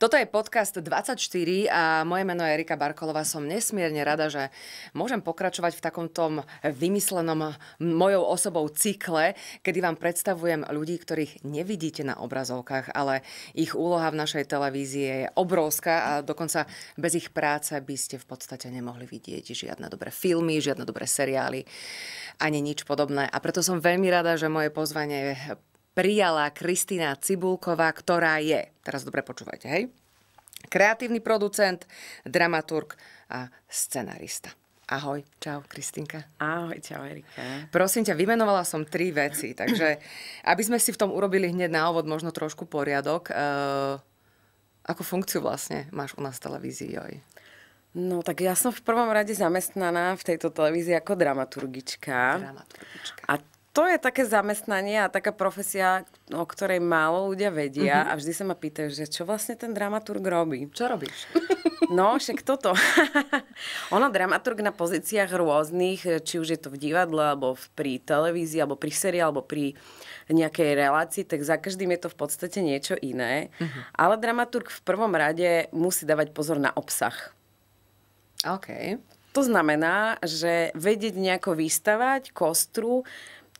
Toto je podcast 24 a moje meno je Erika Barkolová. Som nesmierne rada, že môžem pokračovať v takomto vymyslenom mojou osobou cykle, kedy vám predstavujem ľudí, ktorých nevidíte na obrazovkách, ale ich úloha v našej televízii je obrovská a dokonca bez ich práce by ste v podstate nemohli vidieť žiadne dobré filmy, žiadne dobré seriály ani nič podobné. A preto som veľmi rada, že moje pozvanie prijala Kristina Cibulková, ktorá je, teraz dobre počúvajte, hej, kreatívny producent, dramaturg a scenarista. Ahoj, čau, Kristinka. Ahoj, čau, Erika. Prosím ťa, vymenovala som tri veci, takže aby sme si v tom urobili hneď na ovod možno trošku poriadok, e, eh, ako funkciu vlastne máš u nás v televízii, joj? No tak ja som v prvom rade zamestnaná v tejto televízii ako dramaturgička. dramaturgička. A to je také zamestnanie a taká profesia, o ktorej málo ľudia vedia mm-hmm. a vždy sa ma pýtajú, že čo vlastne ten dramaturg robí. Čo robíš? No, však toto. ono dramaturg na pozíciách rôznych, či už je to v divadle, alebo pri televízii, alebo pri seriáli, alebo pri nejakej relácii, tak za každým je to v podstate niečo iné. Mm-hmm. Ale dramaturg v prvom rade musí dávať pozor na obsah. OK. To znamená, že vedieť nejako vystavať kostru,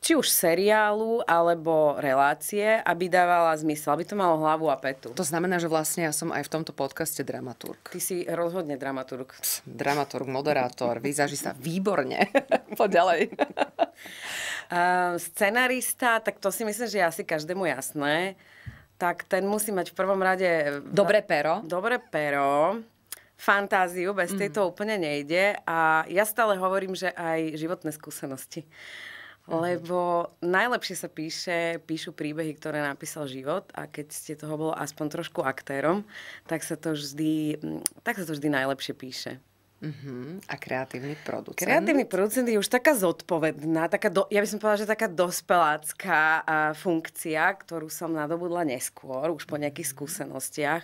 či už seriálu alebo relácie, aby dávala zmysel, aby to malo hlavu a petu. To znamená, že vlastne ja som aj v tomto podcaste dramaturg. Ty si rozhodne dramaturg. Pst, dramaturg, moderátor, sa výborne. Poď ďalej. Uh, scenarista, tak to si myslím, že je asi každému jasné. Tak ten musí mať v prvom rade... E, Dobré pero. Dobré pero fantáziu, bez mm. tej to úplne nejde a ja stále hovorím, že aj životné skúsenosti. Mhm. lebo najlepšie sa píše, píšu príbehy, ktoré napísal život a keď ste toho bolo aspoň trošku aktérom, tak sa to vždy, tak sa to vždy najlepšie píše. Uh-huh. A kreatívny producent? Kreatívny producent je už taká zodpovedná, taká do, ja by som povedala, že taká dospelácká a, funkcia, ktorú som nadobudla neskôr, už po nejakých mhm. skúsenostiach.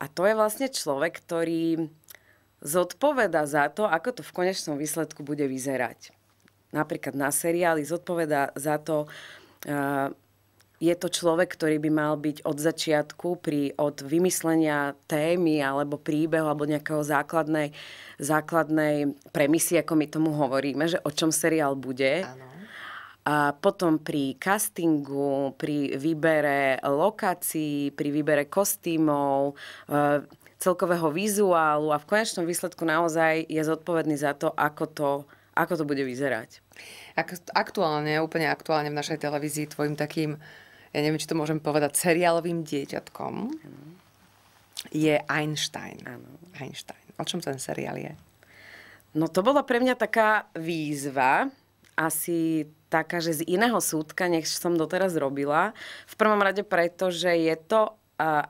A to je vlastne človek, ktorý zodpoveda za to, ako to v konečnom výsledku bude vyzerať napríklad na seriály, zodpovedá za to, je to človek, ktorý by mal byť od začiatku, pri, od vymyslenia témy alebo príbehu alebo nejakého základnej, základnej premisy, ako my tomu hovoríme, že o čom seriál bude. Ano. A potom pri castingu, pri výbere lokácií, pri výbere kostýmov, e, celkového vizuálu a v konečnom výsledku naozaj je zodpovedný za to, ako to ako to bude vyzerať? Ak, aktuálne, úplne aktuálne v našej televízii tvojim takým, ja neviem, či to môžem povedať, seriálovým dieťatkom ano. je Einstein. Ano. Einstein. O čom ten seriál je? No to bola pre mňa taká výzva, asi taká, že z iného súdka, než som doteraz robila. V prvom rade preto, že je to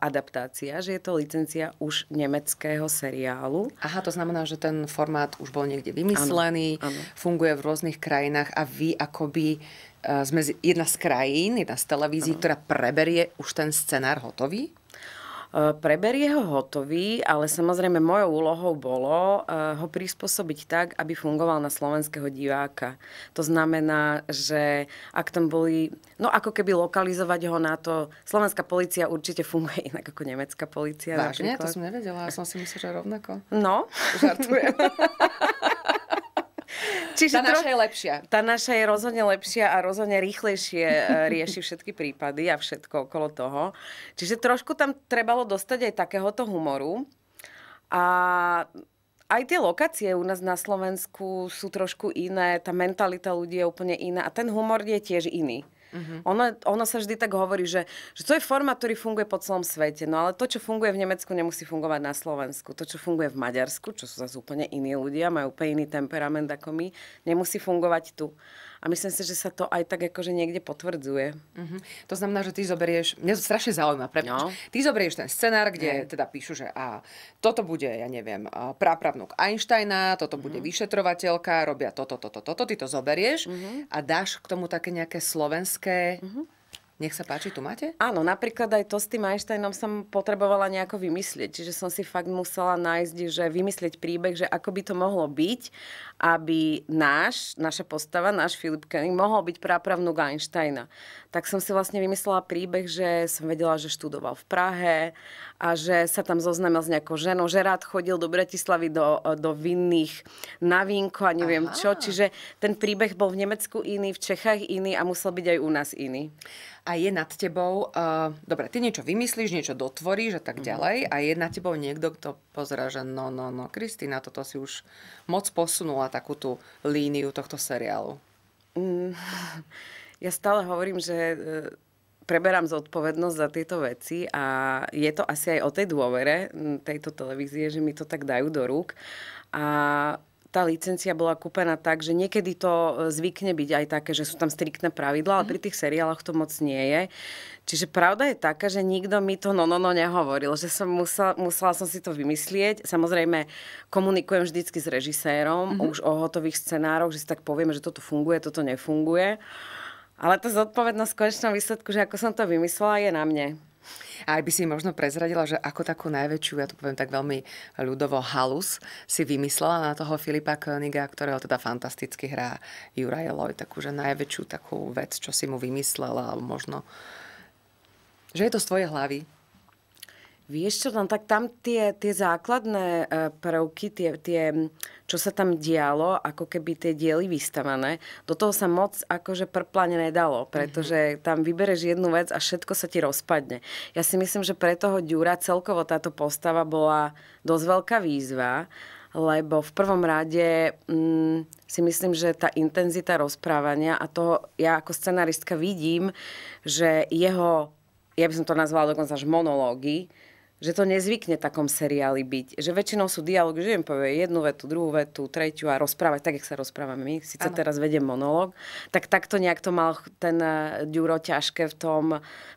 adaptácia, že je to licencia už nemeckého seriálu. Aha, to znamená, že ten formát už bol niekde vymyslený, ano, ano. funguje v rôznych krajinách a vy akoby e, sme jedna z krajín, jedna z televízií, ktorá preberie už ten scenár hotový? Eh, Preberie ho hotový, ale samozrejme mojou úlohou bolo eh, ho prispôsobiť tak, aby fungoval na slovenského diváka. To znamená, že ak tam boli, no ako keby lokalizovať ho na to, slovenská policia určite funguje inak ako nemecká policia. Vážne? To som nevedela, ja som si myslela, že rovnako. No. Žartujem. Čiže tá naša je lepšia. Tá naša je rozhodne lepšia a rozhodne rýchlejšie e, rieši všetky prípady a všetko okolo toho. Čiže trošku tam trebalo dostať aj takéhoto humoru. A aj tie lokácie u nás na Slovensku sú trošku iné, tá mentalita ľudí je úplne iná a ten humor je tiež iný. Uh-huh. Ono, ono sa vždy tak hovorí, že, že to je forma, ktorý funguje po celom svete, no ale to, čo funguje v Nemecku, nemusí fungovať na Slovensku. To, čo funguje v Maďarsku, čo sú zase úplne iní ľudia, majú úplne iný temperament ako my, nemusí fungovať tu. A myslím si, že sa to aj tak akože niekde potvrdzuje. Uh-huh. To znamená, že ty zoberieš, mňa to strašne zaujíma, pre... No. Ty zoberieš ten scenár, kde mm. teda píšu, že a toto bude, ja neviem, prápravnúk Einsteina, toto uh-huh. bude mhm. vyšetrovateľka, robia toto, toto, toto, ty to zoberieš uh-huh. a dáš k tomu také nejaké slovenské... Uh-huh nech sa páči, tu máte? Áno, napríklad aj to s tým Einsteinom som potrebovala nejako vymyslieť, čiže som si fakt musela nájsť, že vymyslieť príbeh, že ako by to mohlo byť, aby náš, naša postava, náš Filip Kenning, mohol byť prápravnúk Einsteina. Tak som si vlastne vymyslela príbeh, že som vedela, že študoval v Prahe a že sa tam zoznámil s nejakou ženou, že rád chodil do Bratislavy do, do vinných na vínko a neviem Aha. čo. Čiže ten príbeh bol v Nemecku iný, v Čechách iný a musel byť aj u nás iný a je nad tebou, uh, dobre, ty niečo vymyslíš, niečo dotvoríš a tak mhm. ďalej a je nad tebou niekto, kto pozera, že no, no, no, Kristýna, toto si už moc posunula takú tú líniu tohto seriálu. Mm, ja stále hovorím, že e, preberám zodpovednosť za tieto veci a je to asi aj o tej dôvere tejto televízie, že mi to tak dajú do rúk. A tá licencia bola kúpená tak, že niekedy to e, zvykne byť aj také, že sú tam striktné pravidla, ale pri mhm. tých seriáloch to moc nie je. Čiže pravda je taká, že nikto mi to no, no, no nehovoril, že som musel, musela som si to vymyslieť. Samozrejme, komunikujem vždycky s režisérom mm-hmm. už o hotových scenároch, že si tak povieme, že toto funguje, toto nefunguje. Ale tá zodpovednosť v konečnom výsledku, že ako som to vymyslela, je na mne. A aj by si možno prezradila, že ako takú najväčšiu, ja to poviem tak veľmi ľudovo, halus si vymyslela na toho Filipa Koeniga, ktorého teda fantasticky hrá Juraj Loj, takúže najväčšiu takú vec, čo si mu vymyslela, alebo možno, že je to z tvojej hlavy, Vieš čo, no tak tam tie, tie základné e, prvky, tie, tie, čo sa tam dialo, ako keby tie diely vystavané, do toho sa moc akože prplane nedalo, mhm. pretože tam vybereš jednu vec a všetko sa ti rozpadne. Ja si myslím, že pre toho Ďura celkovo táto postava bola dosť veľká výzva, lebo v prvom rade mm, si myslím, že tá intenzita rozprávania a to ja ako scenaristka vidím, že jeho, ja by som to nazvala dokonca až monológy, že to nezvykne v takom seriáli byť. Že väčšinou sú dialógy, že im povie jednu vetu, druhú vetu, treťu a rozprávať tak, jak sa rozprávame my. Sice ano. teraz vedem monológ, tak takto nejak to mal ten eh, Ďuro ťažké v tom,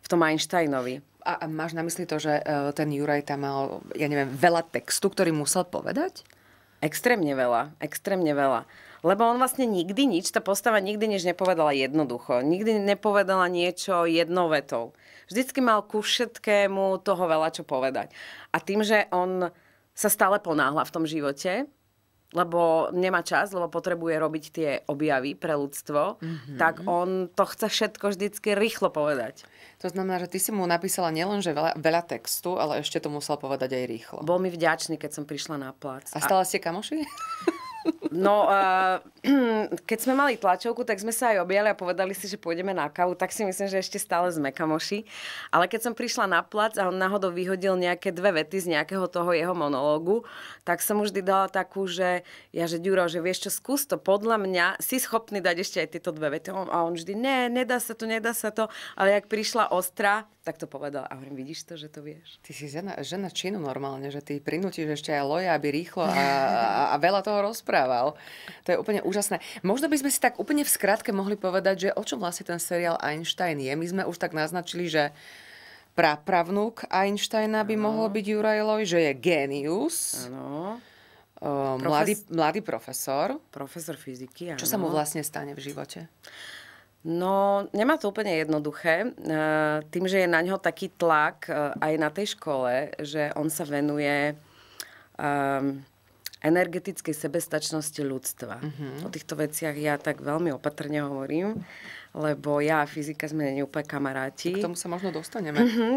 v tom Einsteinovi. A, a máš na mysli to, že eh, ten Juraj tam mal, ja neviem, veľa textu, ktorý musel povedať? Extrémne veľa, extrémne veľa. Lebo on vlastne nikdy nič, tá postava nikdy nič nepovedala jednoducho. Nikdy nepovedala niečo jednou vetou. Vždycky mal ku všetkému toho veľa čo povedať. A tým, že on sa stále ponáhla v tom živote, lebo nemá čas, lebo potrebuje robiť tie objavy pre ľudstvo, mm-hmm. tak on to chce všetko vždycky rýchlo povedať. To znamená, že ty si mu napísala nielen že veľa, veľa textu, ale ešte to musel povedať aj rýchlo. Bol mi vďačný, keď som prišla na plac. A, a... stala ste kamoši? No, uh, keď sme mali tlačovku, tak sme sa aj objali a povedali si, že pôjdeme na kávu, tak si myslím, že ešte stále sme kamoši. Ale keď som prišla na plac a on náhodou vyhodil nejaké dve vety z nejakého toho jeho monológu, tak som už vždy dala takú, že ja, že Ďuro, že vieš čo, skús to, podľa mňa si schopný dať ešte aj tieto dve vety. A on vždy, ne, nedá sa to, nedá sa to. Ale jak prišla ostra, tak to povedal. A hovorím, vidíš to, že to vieš? Ty si žena, žena činu normálne, že ty prinútiš ešte aj Loja, aby rýchlo a, a, a veľa toho rozprával. To je úplne úžasné. Možno by sme si tak úplne v skratke mohli povedať, že o čom vlastne ten seriál Einstein je. My sme už tak naznačili, že prapravnúk Einsteina by ano. mohol byť Juraj Loj, že je genius. Áno. Profes... Mladý, mladý profesor. Profesor fyziky, áno. Čo sa mu vlastne stane v živote? No, nemá to úplne jednoduché. Eh, tým, že je na ňo taký tlak eh, aj na tej škole, že on sa venuje um, energetickej sebestačnosti ľudstva. Mm-hmm. O týchto veciach ja tak veľmi opatrne hovorím, lebo ja a fyzika sme nie úplne kamaráti. K tomu sa možno dostaneme. Mm-hmm.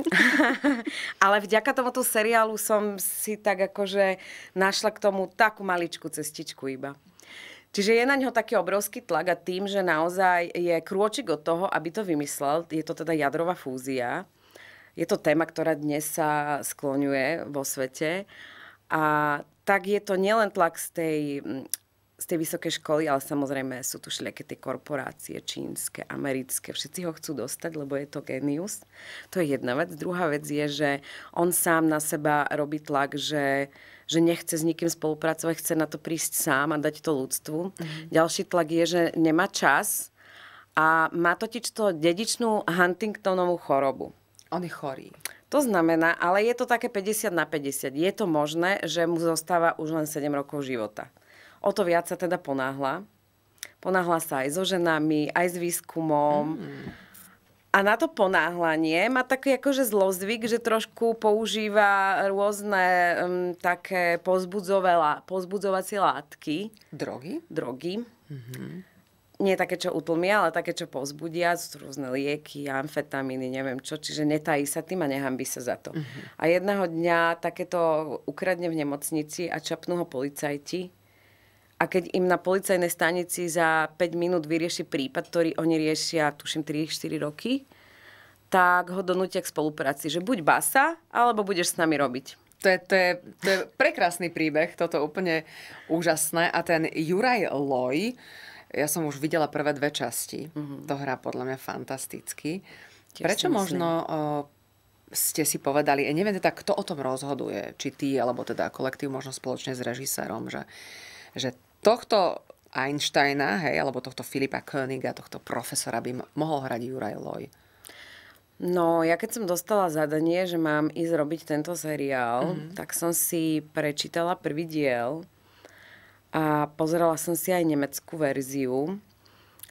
Ale vďaka tomuto seriálu som si tak akože našla k tomu takú maličku cestičku iba. Čiže je na ňo taký obrovský tlak a tým, že naozaj je krôčik od toho, aby to vymyslel, je to teda jadrová fúzia. Je to téma, ktorá dnes sa skloňuje vo svete. A tak je to nielen tlak z tej z tej vysokej školy, ale samozrejme sú tu všelijaké tie korporácie čínske, americké, všetci ho chcú dostať, lebo je to genius. To je jedna vec. Druhá vec je, že on sám na seba robí tlak, že, že nechce s nikým spolupracovať, chce na to prísť sám a dať to ľudstvu. Mm-hmm. Ďalší tlak je, že nemá čas a má totiž to dedičnú Huntingtonovú chorobu. On je chorý. To znamená, ale je to také 50 na 50. Je to možné, že mu zostáva už len 7 rokov života o to viac sa teda ponáhla. Ponáhla sa aj so ženami, aj s výskumom. Mm. A na to ponáhlanie má taký akože zlozvyk, že trošku používa rôzne um, také pozbudzovacie látky. Drogy? Drogy. Mm-hmm nie také, čo utlmia, ale také, čo povzbudia. Sú rôzne lieky, amfetamíny, neviem čo. Čiže netají sa tým a nehambí sa za to. Mm-hmm. A jedného dňa takéto ukradne v nemocnici a čapnú ho policajti a keď im na policajnej stanici za 5 minút vyrieši prípad, ktorý oni riešia, tuším, 3-4 roky, tak ho donútia k spolupráci, že buď basa, alebo budeš s nami robiť. To je, to, je, to je prekrásny príbeh, toto úplne úžasné. A ten Juraj Loj, ja som už videla prvé dve časti, mm-hmm. to hrá podľa mňa fantasticky. Tiež Prečo možno o, ste si povedali, ja neviem teda, kto o tom rozhoduje, či ty, alebo teda kolektív možno spoločne s režisérom, že, že tohto Einsteina, hej, alebo tohto Filipa Königa, tohto profesora by mohol hrať Juraj Loj? No, ja keď som dostala zadanie, že mám ísť robiť tento seriál, mm-hmm. tak som si prečítala prvý diel a pozerala som si aj nemeckú verziu.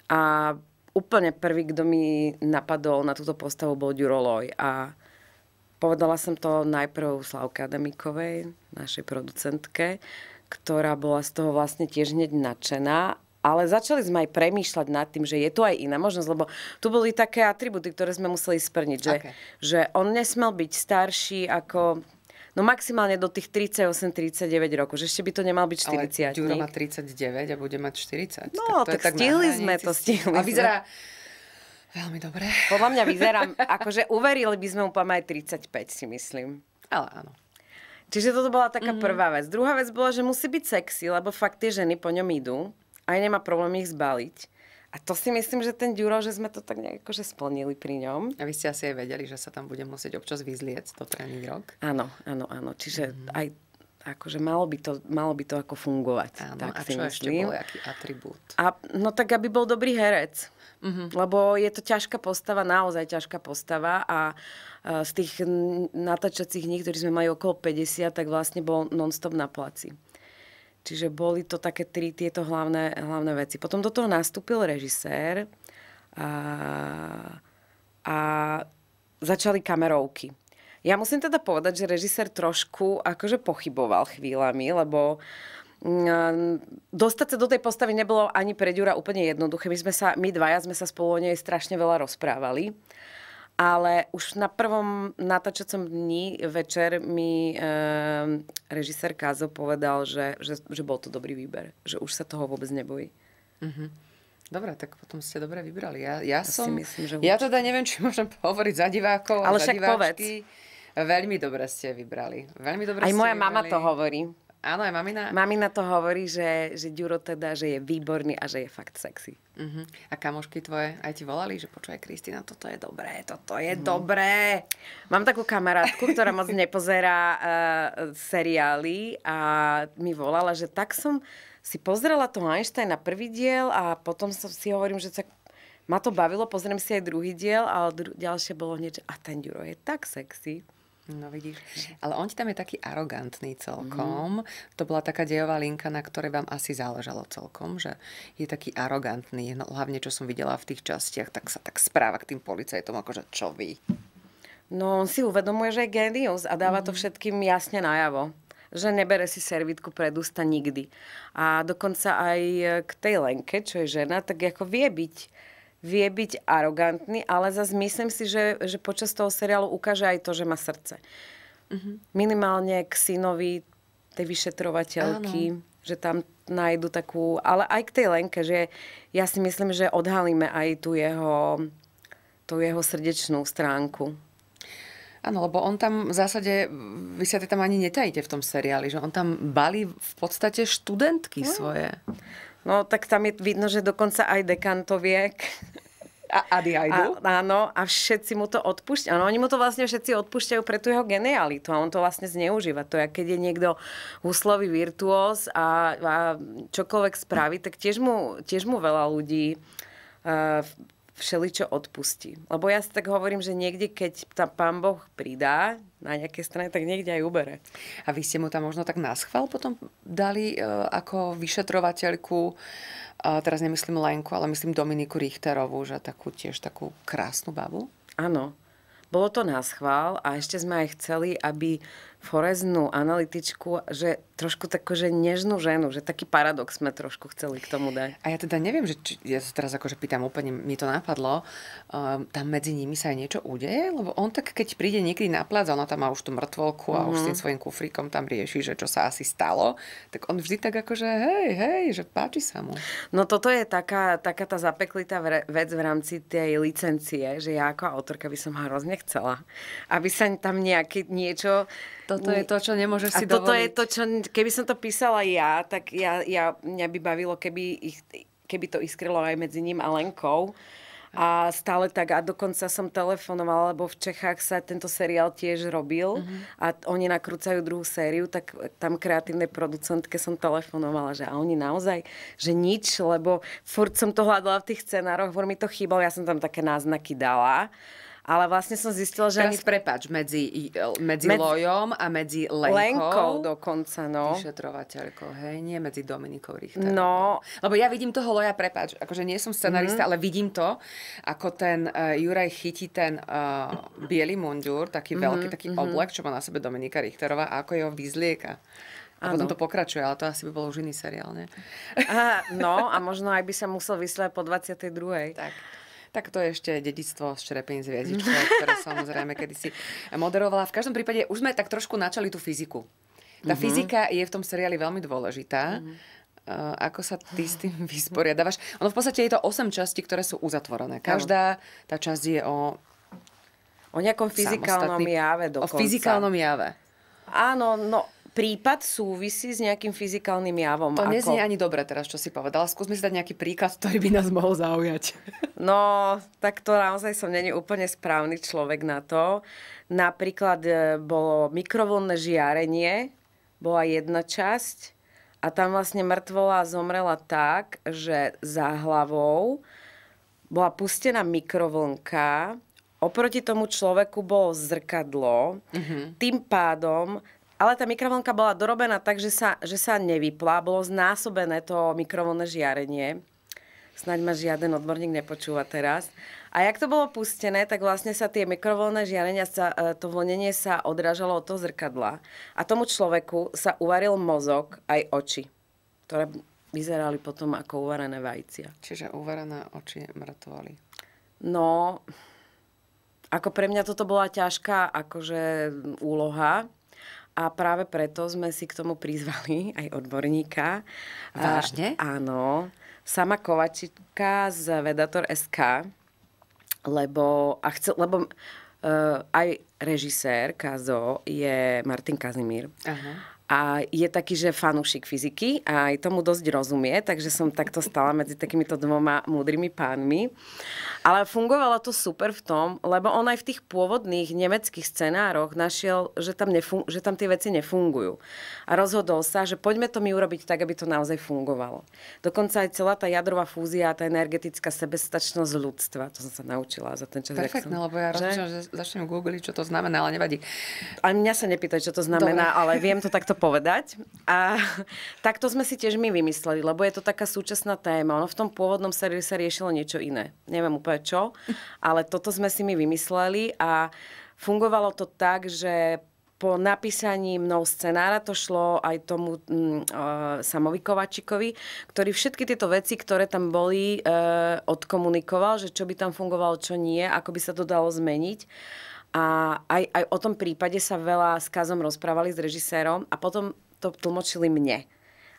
A úplne prvý, kto mi napadol na túto postavu, bol Duroloj. A povedala som to najprv Slavke Adamikovej, našej producentke, ktorá bola z toho vlastne tiež hneď nadšená ale začali sme aj premýšľať nad tým, že je tu aj iná možnosť, lebo tu boli také atributy, ktoré sme museli splniť, že, okay. že on nesmel byť starší ako No maximálne do tých 38-39 rokov, že ešte by to nemal byť 40. Ale Ďuro má 39 a bude mať 40. No, tak, to tak, je tak stihli sme to, stihli A vyzerá veľmi dobre. Podľa mňa vyzerám, akože uverili by sme mu aj 35, si myslím. Ale áno. Čiže toto bola taká mm. prvá vec. Druhá vec bola, že musí byť sexy, lebo fakt tie ženy po ňom idú. Aj nemá problém ich zbaliť. A to si myslím, že ten Ďuro, že sme to tak nejako že splnili pri ňom. A vy ste asi aj vedeli, že sa tam bude musieť občas vyzliec to tréning rok. Áno, áno, áno. Čiže mm-hmm. aj akože malo by to, malo by to ako fungovať. Áno, tak a si čo myslím. ešte bol, aký atribút? A, no tak, aby bol dobrý herec. Mm-hmm. Lebo je to ťažká postava, naozaj ťažká postava a e, z tých natáčacích dní, ktorí sme mali okolo 50, tak vlastne bol non-stop na placi. Čiže boli to také tri tieto hlavné, hlavné veci. Potom do toho nastúpil režisér a, a začali kamerovky. Ja musím teda povedať, že režisér trošku akože pochyboval chvíľami, lebo Ehm, dostať sa do tej postavy nebolo ani pre Ďura úplne jednoduché. My, sme sa, my dvaja sme sa spolu o nej strašne veľa rozprávali. Ale už na prvom natáčacom dni večer mi e, režisér Kazo povedal, že, že, že bol to dobrý výber. Že už sa toho vôbec nebojí. Mm-hmm. Dobre, tak potom ste dobre vybrali. Ja, ja, Asi som, myslím, že ja teda neviem, či môžem hovoriť za divákov, ale za však diváčky. povedz. Veľmi dobre ste vybrali. Veľmi dobre Aj ste moja vybrali. mama to hovorí. Áno, aj mamina. Mamina to hovorí, že, že Ďuro teda, že je výborný a že je fakt sexy. Uh-huh. A kamošky tvoje aj ti volali, že počuje Kristina, toto je dobré, toto je uh-huh. dobré. Mám takú kamarátku, ktorá moc nepozerá uh, seriály a mi volala, že tak som si pozrela toho Einsteina prvý diel a potom som si hovorím, že sa ma to bavilo, pozriem si aj druhý diel, ale dru- ďalšie bolo hneď, a ten Ďuro je tak sexy. No vidíš. Ale on ti tam je taký arogantný celkom. Mm. To bola taká dejová linka, na ktorej vám asi záležalo celkom, že je taký arogantný. No, hlavne, čo som videla v tých častiach, tak sa tak správa k tým policajtom, akože čo vy. No on si uvedomuje, že je genius a dáva mm. to mhm. všetkým jasne najavo že nebere si servitku pred ústa nikdy. A dokonca aj eh, k tej Lenke, čo je žena, tak ako vie byť vie byť arogantný, ale zase myslím si, že, že počas toho seriálu ukáže aj to, že má srdce. Mm-hmm. Minimálne k synovi tej vyšetrovateľky, Áno. že tam nájdu takú, ale aj k tej Lenke, že ja si myslím, že odhalíme aj tú jeho, tú jeho srdečnú stránku. Áno, lebo on tam v zásade, vy sa tam ani netajíte v tom seriáli, že on tam balí v podstate študentky no. svoje. No tak tam je vidno, že dokonca aj dekantoviek. A Adi A, áno, a všetci mu to odpúšťajú. Áno, oni mu to vlastne všetci odpúšťajú pre tú jeho genialitu a on to vlastne zneužíva. To je, keď je niekto úslový virtuós a, a čokoľvek spraví, tak tiež mu, tiež mu veľa ľudí uh, všeličo odpustí. Lebo ja si tak hovorím, že niekde, keď tam pán Boh pridá na nejaké strane, tak niekde aj ubere. A vy ste mu tam možno tak náschval potom dali e, ako vyšetrovateľku, e, teraz nemyslím Lenku, ale myslím Dominiku Richterovú, že takú tiež takú krásnu babu? Áno. Bolo to náschval a ešte sme aj chceli, aby foreznú analytičku, že trošku takú, že nežnú ženu, že taký paradox sme trošku chceli k tomu dať. A ja teda neviem, že či, ja sa teraz akože pýtam úplne, mi to napadlo, um, tam medzi nimi sa aj niečo udeje, lebo on tak, keď príde niekedy na plac, ona tam má už tú mŕtvolku a mm-hmm. už s tým mhm. svojim kufríkom tam rieši, že čo sa asi stalo, tak on vždy tak akože hej, hej, že páči sa mu. No toto je taká, taká tá zapeklitá vec v rámci tej licencie, že ja ako autorka by som hrozne chcela, aby sa tam nejaké niečo toto je to, čo nemôžeš si a dovoliť. toto je to, čo... Keby som to písala ja, tak ja, ja, mňa by bavilo, keby, ich, keby to iskrylo aj medzi ním a Lenkou. A stále tak, a dokonca som telefonovala, lebo v Čechách sa tento seriál tiež robil uh-huh. a oni nakrúcajú druhú sériu, tak tam kreatívnej producentke som telefonovala, že a oni naozaj, že nič, lebo furt som to hľadala v tých scenároch, furt mi to chýbalo, ja som tam také náznaky dala ale vlastne som zistila, že... Teraz ani... prepač, medzi, medzi Med... Lojom a medzi Lenkou. Lenkou dokonca, no. Vyšetrovateľkou, hej, nie medzi Dominikou Richterovou. No. Lebo ja vidím toho Loja, prepač, akože nie som scenarista, mm. ale vidím to, ako ten uh, Juraj chytí ten uh, biely mundur, taký mm-hmm, veľký, taký mm-hmm. oblek, čo má na sebe Dominika Richterová a ako jeho vyzlieka. A potom to pokračuje, ale to asi by bolo už iný seriál, nie? A, no, a možno aj by sa musel vysielať po 22. Tak. Tak to je ešte dedictvo z Čerepín z hviezdičkou, ktoré samozrejme kedysi moderovala. V každom prípade už sme tak trošku načali tú fyziku. Tá mm-hmm. fyzika je v tom seriáli veľmi dôležitá. Mm-hmm. Uh, ako sa ty s tým vysporiadávaš? Ono v podstate je to 8 častí, ktoré sú uzatvorené. Každá tá časť je o... O nejakom fyzikálnom jave dokonca. O fyzikálnom jave. Áno, no prípad súvisí s nejakým fyzikálnym javom. To ako... neznie ani dobre teraz, čo si povedala. Skúsme si dať nejaký príklad, ktorý by nás mohol zaujať. No, tak to naozaj som není úplne správny človek na to. Napríklad e, bolo mikrovlnné žiarenie, bola jedna časť a tam vlastne mŕtvola zomrela tak, že za hlavou bola pustená mikrovlnka, oproti tomu človeku bolo zrkadlo, mm-hmm. tým pádom ale tá mikrovlnka bola dorobená tak, že sa, že sa nevypla. Bolo znásobené to mikrovlnné žiarenie. Snaď ma žiaden odborník nepočúva teraz. A jak to bolo pustené, tak vlastne sa tie mikrovlnné žiarenia, sa, e, to vlnenie sa odrážalo od toho zrkadla. A tomu človeku sa uvaril mozog aj oči, ktoré vyzerali potom ako uvarené vajcia. Čiže uvarené oči mratovali. No, ako pre mňa toto bola ťažká akože úloha, a práve preto sme si k tomu prizvali aj odborníka. Vážne? A, áno. Sama Kovačička z Vedator SK, lebo, a chce, lebo uh, aj režisér Kazo je Martin Kazimír. Aha. A je taký, že fanúšik fyziky a aj tomu dosť rozumie, takže som takto stala medzi takýmito dvoma múdrymi pánmi. Ale fungovalo to super v tom, lebo on aj v tých pôvodných nemeckých scenároch našiel, že tam, nefun- že tam tie veci nefungujú. A rozhodol sa, že poďme to my urobiť tak, aby to naozaj fungovalo. Dokonca aj celá tá jadrová fúzia a tá energetická sebestačnosť ľudstva. To som sa naučila za ten čas. Perfektne, som... lebo ja že? že začnem googliť, čo to znamená, ale nevadí. A mňa sa nepýtaj, čo to znamená, Dobre. ale viem to takto povedať. A takto sme si tiež my vymysleli, lebo je to taká súčasná téma. Ono v tom pôvodnom seriáli sa riešilo niečo iné. Neviem úplne vie čo, ale toto sme si my vymysleli a fungovalo to tak, že po napísaní mnou scenára to šlo aj tomu mm, e, Samovi Kovačikovi, ktorý všetky tieto veci, ktoré tam boli, e, odkomunikoval, že čo by tam fungovalo, čo nie, ako by sa to dalo zmeniť. A aj, aj o tom prípade sa veľa s Kazom rozprávali s režisérom a potom to tlmočili mne.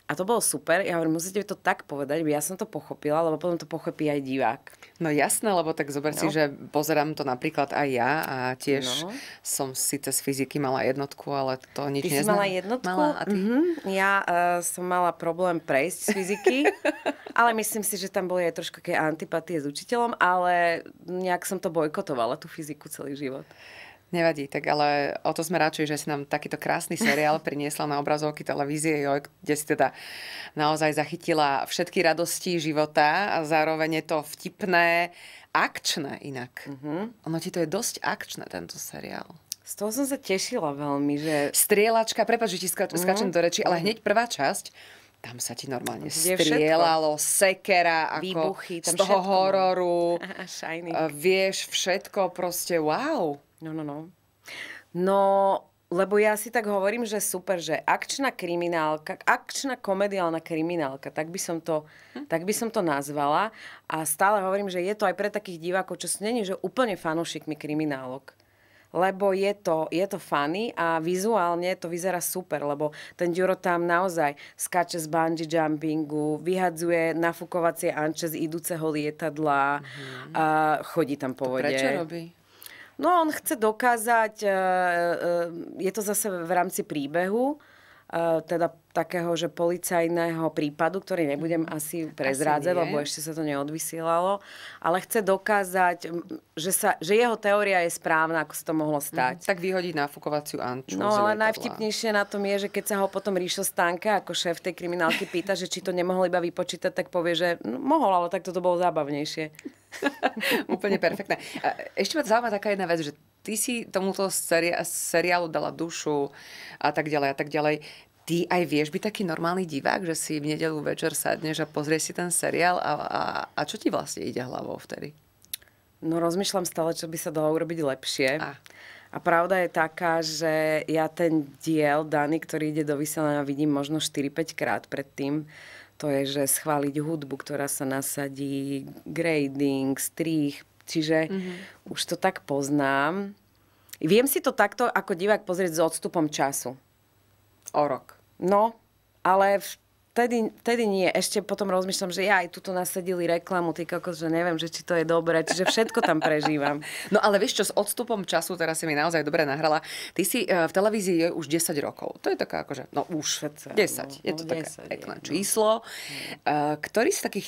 A to bolo super. Ja hovorím, musíte mi to tak povedať, ja som to pochopila, lebo potom to pochopí aj divák. No jasné, lebo tak zober no. si, že pozerám to napríklad aj ja a tiež no. som síce z fyziky mala jednotku, ale to nič ty neznam. si mala jednotku? Mala, a ty? Mm-hmm. Ja uh, som mala problém prejsť z fyziky, ale myslím si, že tam boli aj trošku antipatie s učiteľom, ale nejak som to bojkotovala, tú fyziku celý život. Nevadí, tak ale o to sme radšej, že si nám takýto krásny seriál priniesla na obrazovky televízie Joj, kde si teda naozaj zachytila všetky radosti života a zároveň je to vtipné, akčné inak. Mm-hmm. Ono ti to je dosť akčné, tento seriál. Z toho som sa tešila veľmi, že... Strieľačka, prepáč, že ti skáč, mm-hmm. skáčem do reči, ale mhm. hneď prvá časť, tam sa ti normálne strieľalo, sekera, ako Výbuchy, tam z toho všetko. No. hororu. vieš všetko, proste wow. No, no, no. No, lebo ja si tak hovorím, že super, že akčná kriminálka, akčná komediálna kriminálka, tak by som to, hm? tak by som to nazvala. A stále hovorím, že je to aj pre takých divákov, čo není, že úplne fanúšikmi kriminálok lebo je to, je to funny a vizuálne to vyzerá super, lebo ten Ďuro tam naozaj skáče z bungee jumpingu, vyhadzuje nafukovacie anče z idúceho lietadla, mm-hmm. a chodí tam po to vode. Prečo robí? No on chce dokázať, eh, eh, je to zase v rámci príbehu, eh, teda takého, že policajného prípadu, ktorý nebudem mhm. asi prezrádzať, asi lebo ešte sa to neodvysielalo, ale chce dokázať, že, sa, že jeho teória je správna, ako sa to mohlo mhm. stať. Mm, tak vyhodiť náfukovaciu anču. No ale najvtipnejšie na tom je, že keď sa ho potom Ríšo Stanka ako šéf tej kriminálky pýta, že či to nemohol iba vypočítať, tak povie, že no, mohol, ale tak toto bolo zábavnejšie. Úplne perfektné. Ešte ma zaujíma taká jedna vec, že ty si tomuto seriálu dala dušu a tak ďalej a tak ďalej ty aj vieš byť taký normálny divák, že si v nedelu večer sadneš a pozrieš si ten seriál a, a, a čo ti vlastne ide hlavou vtedy? No rozmýšľam stále, čo by sa dalo urobiť lepšie. A. A pravda je taká, že ja ten diel daný, ktorý ide do vysielania, vidím možno 4-5 krát predtým. To je, že schváliť hudbu, ktorá sa nasadí, grading, strých, Čiže mm-hmm. už to tak poznám. Viem si to takto ako divák pozrieť s odstupom času. O rok. No, ale vtedy, vtedy nie. Ešte potom rozmýšľam, že ja aj tuto nasadili reklamu, ty kokos, že neviem, že či to je dobré, čiže všetko tam prežívam. No ale vieš čo, s odstupom času, teraz si mi naozaj dobre nahrala, ty si e, v televízii už 10 rokov. To je taká akože, no už 10, 10 no, je to no, také 10, pekné je, no. číslo. No. Ktorý z takých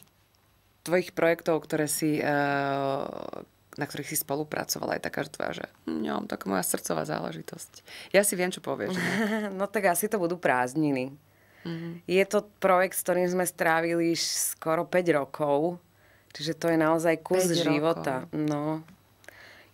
tvojich projektov, ktoré si, e, na ktorých si spolupracovala, je taká, že tvoja, že no, taká moja srdcová záležitosť. Ja si viem, čo povieš. no tak asi to budú prázdniny. Mm-hmm. Je to projekt, s ktorým sme strávili skoro 5 rokov, čiže to je naozaj kus života. No.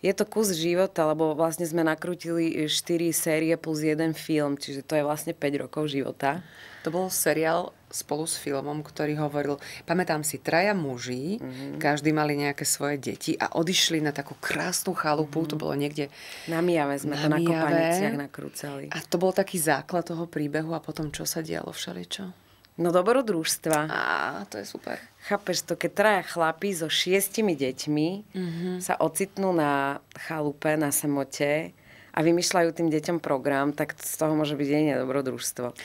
Je to kus života, lebo vlastne sme nakrútili 4 e, série plus jeden film, čiže to je vlastne 5 rokov života. To bol seriál spolu s filmom, ktorý hovoril, pamätám si, traja muži, mm-hmm. každý mali nejaké svoje deti a odišli na takú krásnu chalupu, mm-hmm. to bolo niekde... Na Mijave sme na to na Kopaniciach nakrúcali. A to bol taký základ toho príbehu a potom čo sa dialo všeličo? No dobrodružstva. Á, to je super. Chápeš to, keď traja chlapí so šiestimi deťmi mm-hmm. sa ocitnú na chalupe, na samote a vymýšľajú tým deťom program, tak z toho môže byť jedine dobrodružstvo.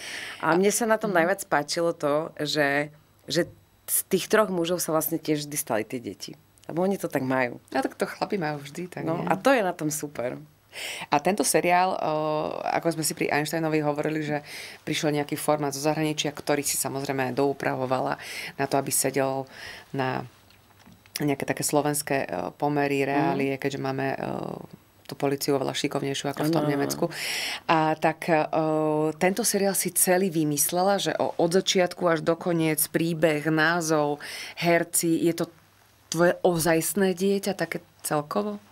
A mne sa na tom najviac páčilo to, že, že z tých troch mužov sa vlastne tiež vždy stali tie deti. Lebo oni to tak majú. A tak to chlapi majú vždy. Tak no, a to je na tom super. A tento seriál, ako sme si pri Einsteinovi hovorili, že prišiel nejaký formát zo zahraničia, ktorý si samozrejme doupravovala na to, aby sedel na nejaké také slovenské pomery, mhm. reálie, mm. keďže máme tú policiu oveľa šikovnejšiu ako v tom Nemecku. A tak o, e, tento seriál si celý vymyslela, že o, od začiatku až do koniec príbeh, názov, herci, je to tvoje ozajstné dieťa také celkovo?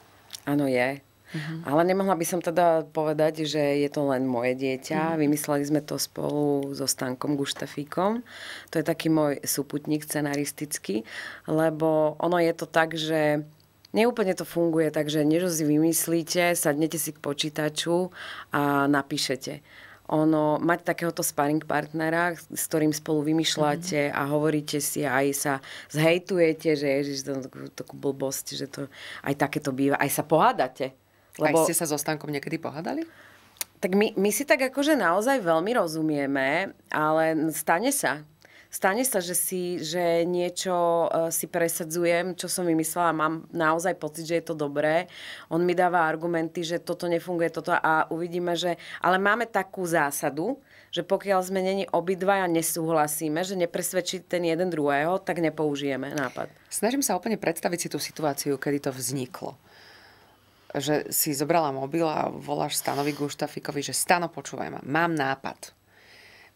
Áno, je. Uh-huh. Ale nemohla by som teda povedať, že je to len moje dieťa. Uh-huh. Vymysleli sme to spolu so Stankom Guštafíkom. To je taký môj súputník scenaristický, lebo ono je to tak, že Neúplne to funguje, takže než si vymyslíte, sadnete si k počítaču a napíšete. Ono, mať takéhoto sparring partnera, s ktorým spolu vymýšľate mm-hmm. a hovoríte si a aj sa zhejtujete, že ježiš, to, takú blbosť, že to aj takéto býva, aj sa pohádate. Lebo... Aj ste sa so Stankom niekedy pohádali? Tak my, my si tak akože naozaj veľmi rozumieme, ale stane sa. Stane sa, že, si, že niečo e, si presadzujem, čo som vymyslela, mám naozaj pocit, že je to dobré. On mi dáva argumenty, že toto nefunguje, toto a uvidíme, že... Ale máme takú zásadu, že pokiaľ sme není a nesúhlasíme, že nepresvedčí ten jeden druhého, tak nepoužijeme nápad. Snažím sa úplne predstaviť si tú situáciu, kedy to vzniklo že si zobrala mobil a voláš Stanovi Guštafikovi, že Stano, počúvaj ma, mám nápad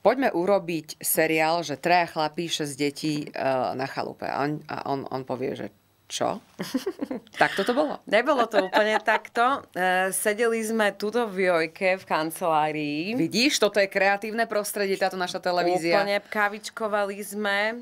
poďme urobiť seriál, že traja chlapí, šesť detí e, na chalupe. A on, a on, on povie, že čo? tak to bolo. Nebolo to úplne takto. Uh, sedeli sme tuto v Jojke v kancelárii. Vidíš, toto je kreatívne prostredie, táto naša televízia. Úplne kavičkovali sme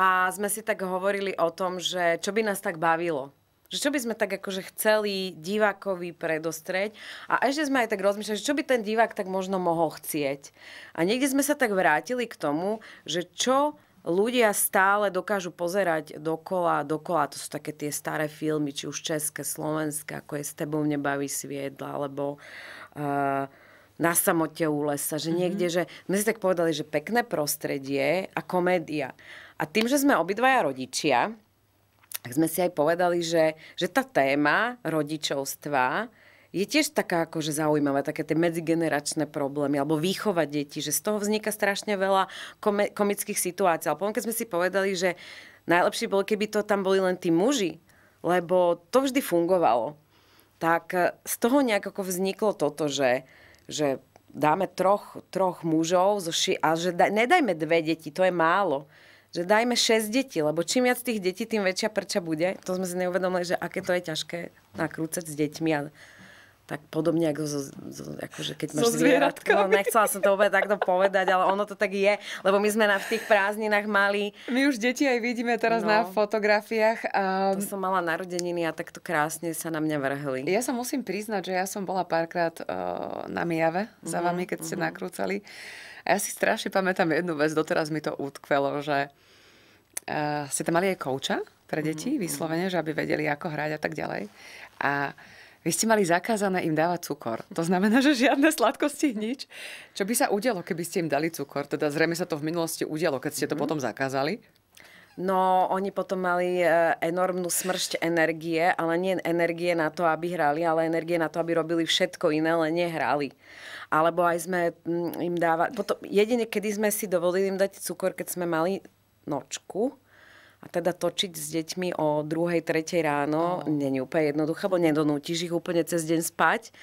a sme si tak hovorili o tom, že čo by nás tak bavilo. Že čo by sme tak akože chceli divákovi predostrieť A ešte sme aj tak rozmýšľali, že čo by ten divák tak možno mohol chcieť. A niekde sme sa tak vrátili k tomu, že čo ľudia stále dokážu pozerať dokola, dokola, to sú také tie staré filmy, či už české, slovenské, ako je S tebou nebaví sviedla, alebo uh, na samote u lesa, že mhm. niekde, mm-hmm. že my si tak povedali, že pekné prostredie a komédia. A tým, že sme obidvaja rodičia, tak sme si aj povedali, že, že tá téma rodičovstva je tiež taká akože zaujímavá, také tie medzigeneračné problémy alebo výchova detí, že z toho vzniká strašne veľa komických situácií. Ale potom, keď sme si povedali, že najlepšie bolo, keby to tam boli len tí muži, lebo to vždy fungovalo. Tak e, z toho nejako vzniklo toto, že, že dáme troch, troch mužov a že da- nedajme dve deti, to je málo že dajme 6 detí, lebo čím viac tých detí, tým väčšia prča bude. To sme si neuvedomili, že aké to je ťažké nakrúcať s deťmi a tak podobne ako, zo, zo, akože keď máš so zvieratko. No, nechcela som to vôbec takto povedať, ale ono to tak je, lebo my sme na, v tých prázdninách mali... My už deti aj vidíme teraz no, na fotografiách. A... To som mala narodeniny a takto krásne sa na mňa vrhli. Ja sa musím priznať, že ja som bola párkrát uh, na Mijave mm-hmm, za mhm, vami, keď ste mm-hmm. nakrúcali. A ja si strašne pamätám jednu vec, doteraz mi to utkvelo, že uh, ste tam mali aj kouča pre mhm, deti, mm-hmm. vyslovene, že aby vedeli, ako hrať a tak ďalej. A vy ste mali zakázané im dávať cukor. To znamená, že žiadne sladkosti, nič. Čo by sa udialo, keby ste im dali cukor? Teda zrejme sa to v minulosti udialo, keď ste to mm-hmm. potom zakázali. No, oni potom mali e, enormnú smršť energie, ale nie energie na to, aby hrali, ale energie na to, aby robili všetko iné, len nehrali. Alebo aj sme mm, im dávali... Potom, jedine, kedy sme si dovolili im dať cukor, keď sme mali nočku, a teda točiť s deťmi o 2. 3. ráno oh. je úplne jednoduché, lebo nedonútiš ich úplne cez deň spať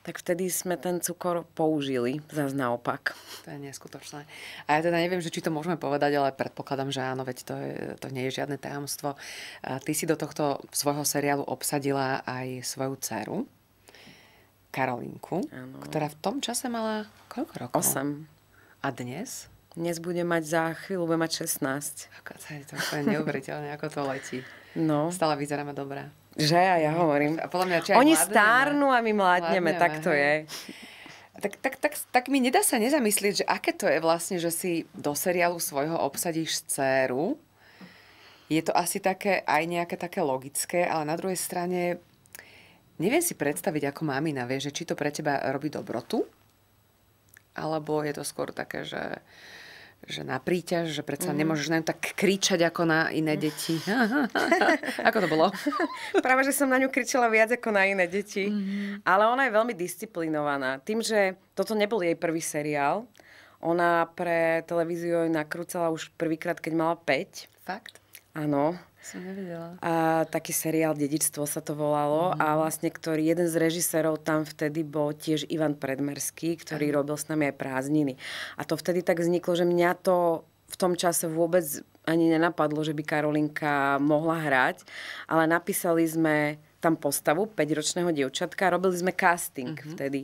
tak vtedy sme ten cukor použili, zase naopak. To je neskutočné. A ja teda neviem, že či to môžeme povedať, ale predpokladám, že áno, veď to, je, to nie je žiadne tajomstvo. Ty si do tohto svojho seriálu obsadila aj svoju dceru, Karolinku, ano. ktorá v tom čase mala koľko rokov? 8. A dnes? Dnes bude mať za chvíľu, bude mať 16. Ako to je to úplne neuveriteľné, ako to letí. No. Stále vyzeráme dobrá. Že? A ja hovorím. A podľa mňa, či Oni mladneme. stárnu a my mladneme, mladneme tak to hej. je. Tak, tak, tak, tak mi nedá sa nezamyslieť, že aké to je vlastne, že si do seriálu svojho obsadíš dceru. Je to asi také, aj nejaké také logické, ale na druhej strane neviem si predstaviť ako mamina, vie, že či to pre teba robí dobrotu, alebo je to skôr také, že že na príťaž, že predsa mm. nemôžeš na ňu tak kričať ako na iné deti. ako to bolo? Práve, že som na ňu kričala viac ako na iné deti. Mm. Ale ona je veľmi disciplinovaná. Tým, že toto nebol jej prvý seriál, ona pre televíziu nakrúcala už prvýkrát, keď mala 5. Fakt? Áno. Som nevedela. A taký seriál Dedičstvo sa to volalo mm. a vlastne ktorý jeden z režisérov tam vtedy bol tiež Ivan Predmerský, ktorý Aj. robil s nami aj prázdniny. A to vtedy tak vzniklo, že mňa to v tom čase vôbec ani nenapadlo, že by Karolinka mohla hrať, ale napísali sme tam postavu 5-ročného dievčatka a robili sme casting mm-hmm. vtedy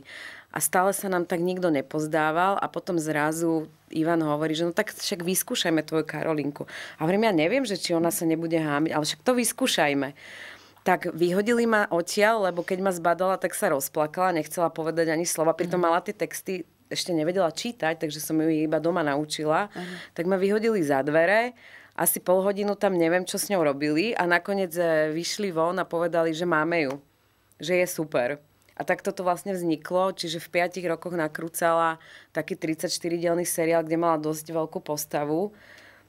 a stále sa nám tak nikto nepozdával a potom zrazu Ivan hovorí, že no tak však vyskúšajme tvoju Karolinku. A hovorím, ja neviem, že či ona sa nebude hámiť, ale však to vyskúšajme tak vyhodili ma odtiaľ, lebo keď ma zbadala, tak sa rozplakala, nechcela povedať ani slova, pritom mhm. mala tie texty, ešte nevedela čítať, takže som ju iba doma naučila, uh-huh. tak ma vyhodili za dvere, asi pol hodinu tam neviem, čo s ňou robili a nakoniec e, vyšli von a povedali, že máme ju, že je super. A tak toto vlastne vzniklo, čiže v 5 rokoch nakrúcala taký 34-dielný seriál, kde mala dosť veľkú postavu.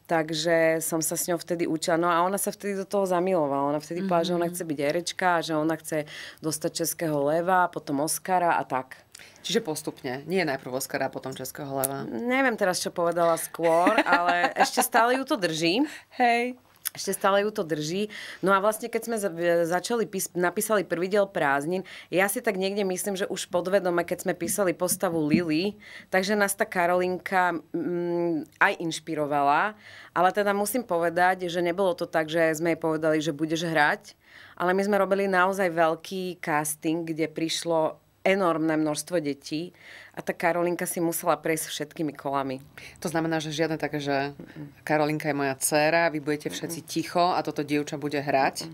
Takže som sa s ňou vtedy učila. No a ona sa vtedy do toho zamilovala. Ona vtedy mm-hmm. povedala, že ona mhm. chce byť Erečka, že ona chce dostať Českého leva, potom Oscara a tak. Čiže postupne. Nie najprv Oscara, potom Českého leva. Neviem teraz, čo povedala skôr, ale ešte stále ju to drží. Hej ešte stále ju to drží. No a vlastne, keď sme e, začali, napísali prvý diel prázdnin, ja si tak niekde myslím, že už podvedome, keď sme písali postavu Lily, takže nás tá Karolinka mm, aj inšpirovala, ale teda musím povedať, že nebolo to tak, že sme jej povedali, že budeš hrať, ale my sme robili naozaj veľký casting, kde prišlo enormné množstvo detí a tá Karolinka si musela prejsť všetkými kolami. To znamená, že žiadne také, že Karolinka je moja dcéra, vy budete všetci ticho a toto dievča bude hrať.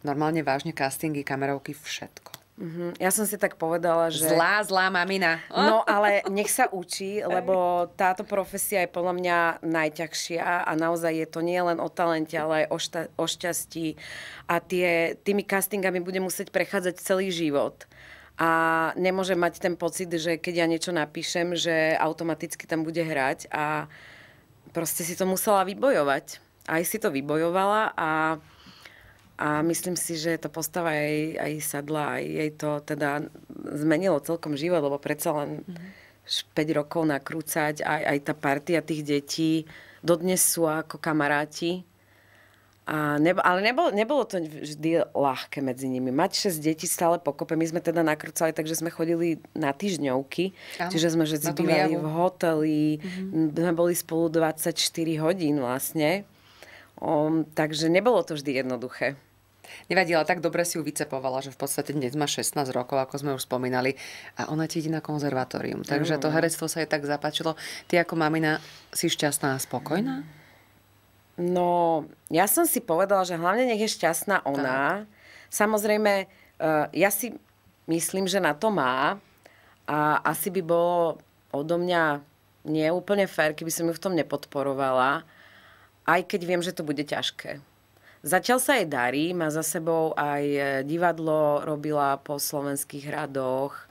Normálne vážne castingy, kamerovky, všetko. Mm-hmm. Ja som si tak povedala, že... Zlá, zlá mamina. No, ale nech sa učí, lebo táto profesia je podľa mňa najťažšia a naozaj je to nie len o talente, ale aj o, šta- o šťastí. A tie, tými castingami bude musieť prechádzať celý život a nemôžem mať ten pocit, že keď ja niečo napíšem, že automaticky tam bude hrať a proste si to musela vybojovať. Aj si to vybojovala a, a myslím si, že tá postava aj, aj sadla, aj jej to teda zmenilo celkom život, lebo predsa len mm-hmm. 5 rokov nakrúcať, aj, aj tá partia tých detí dodnes sú ako kamaráti a nebo, ale nebolo, nebolo to vždy ľahké medzi nimi. Mať 6 detí stále pokope. My sme teda nakrcali, takže sme chodili na týždňovky. Áno, čiže sme že bývali v hoteli. Mm-hmm. Sme boli spolu 24 hodín vlastne. Um, takže nebolo to vždy jednoduché. Nevadila, tak dobre si ju vycepovala, že v podstate dnes má 16 rokov, ako sme už spomínali, a ona ti ide na konzervatórium. Takže to mm. herectvo sa jej tak zapáčilo. Ty ako mamina si šťastná a spokojná? Mm. No, ja som si povedala, že hlavne nech je šťastná ona. Tak. Samozrejme, e, ja si myslím, že na to má a asi by bolo odo mňa neúplne fér, keby som ju v tom nepodporovala, aj keď viem, že to bude ťažké. Zatiaľ sa jej darí, má za sebou aj e, divadlo, robila po slovenských hradoch,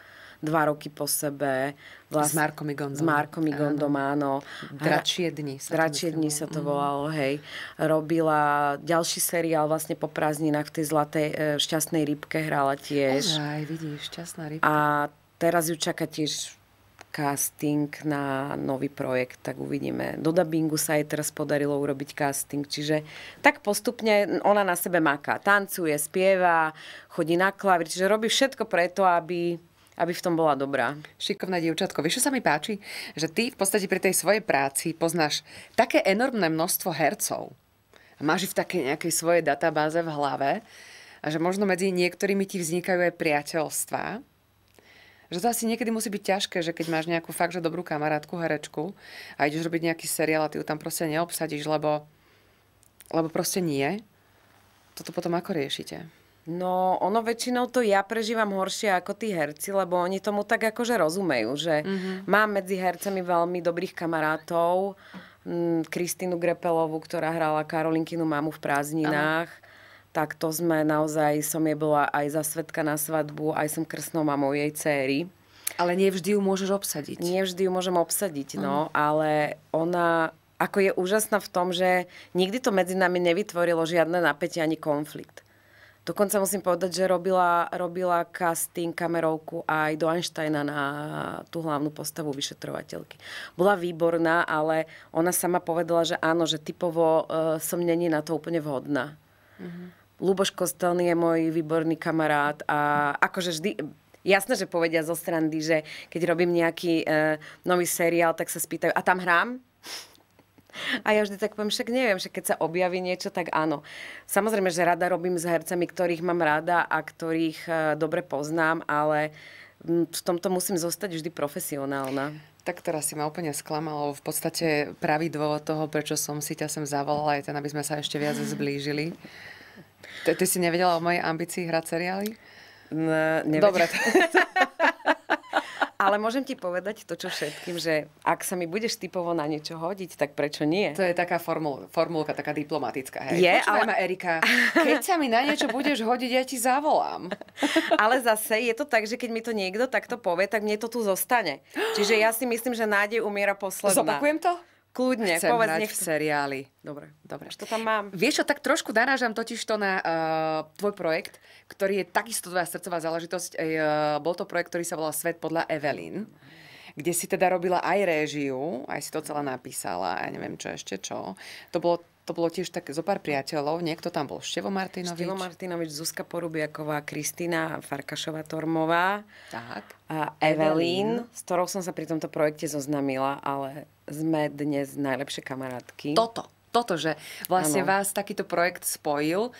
dva roky po sebe. Vlast... S Markom Igondom. S Markom Igondom, áno. Dračie dni. Sa Dračie dni sa to mhm. volalo, mm. hej. Robila ďalší seriál vlastne po prázdninách v tej zlatej e, šťastnej rybke hrala tiež. Aj, vidíš, šťastná rybka. A teraz ju čaká tiež casting na nový projekt, tak uvidíme. Do dubbingu sa jej teraz podarilo urobiť casting, čiže tak postupne ona na sebe maká. Tancuje, spieva, chodí na klavír, čiže robí všetko preto, aby aby v tom bola dobrá. Šikovná dievčatko, vieš, čo sa mi páči? Že ty v podstate pri tej svojej práci poznáš také enormné množstvo hercov. A máš ich v takej nejakej svojej databáze v hlave. A že možno medzi niektorými ti vznikajú aj priateľstvá. Že to asi niekedy musí byť ťažké, že keď máš nejakú fakt, že dobrú kamarátku, herečku a ideš robiť nejaký seriál a ty ju tam proste neobsadíš, lebo, lebo proste nie. Toto potom ako riešite? No, ono väčšinou to ja prežívam horšie ako tí herci, lebo oni tomu tak akože rozumejú, že mm-hmm. mám medzi hercami veľmi dobrých kamarátov, mm, Kristínu Grepelovú, ktorá hrala Karolinkinu mamu v prázdninách. Aha. Tak to sme naozaj, som je bola aj za svetka na svadbu, aj som krsnou mamou jej céry. Ale nie vždy ju môžeš obsadiť. Nevždy vždy ju môžem obsadiť, no, uh-huh. ale ona ako je úžasná v tom, že nikdy to medzi nami nevytvorilo žiadne napätie ani konflikt. Dokonca musím povedať, že robila, robila casting kamerovku aj do Einsteina na tú hlavnú postavu vyšetrovateľky. Bola výborná, ale ona sama povedala, že áno, že typovo e, som není na to úplne vhodná. Mm-hmm. Luboš Kostelný je môj výborný kamarát a akože vždy, jasné, že povedia zo strany, že keď robím nejaký e, nový seriál, tak sa spýtajú, a tam hrám? A ja vždy tak poviem, však neviem, že keď sa objaví niečo, tak áno. Samozrejme, že rada robím s hercami, ktorých mám rada a ktorých e, dobre poznám, ale v tomto musím zostať vždy profesionálna. Tak teraz si ma úplne sklamala, v podstate pravý dôvod toho, prečo som si ťa sem zavolala, je ten, aby sme sa ešte viac zblížili. Ty, ty si nevedela o mojej ambícii hrať seriály? No, Dobre. Ale môžem ti povedať to, čo všetkým, že ak sa mi budeš typovo na niečo hodiť, tak prečo nie? To je taká formul, formulka, taká diplomatická. Hej. Je, Počúvaj ale... ma, Erika, keď sa mi na niečo budeš hodiť, ja ti zavolám. Ale zase je to tak, že keď mi to niekto takto povie, tak mne to tu zostane. Čiže ja si myslím, že nádej umiera posledná. Zopakujem to? Kľudne, Chcem povedz nech... v seriáli. Dobre, dobre. Až to tam mám. Vieš čo, tak trošku narážam totiž to na uh, tvoj projekt, ktorý je takisto tvoja srdcová záležitosť. Uh, bol to projekt, ktorý sa volal Svet podľa Evelyn, kde si teda robila aj réžiu, aj si to celá napísala, ja neviem čo ešte čo. To bolo to bolo tiež také zo pár priateľov. Niekto tam bol Števo Martinovič. Števo Martinovič, Zuzka Porubiaková, Kristina Farkašová Tormová. Tak. A Evelyn, s ktorou som sa pri tomto projekte zoznamila, ale sme dnes najlepšie kamarátky. Toto, toto, že vlastne ano. vás takýto projekt spojil.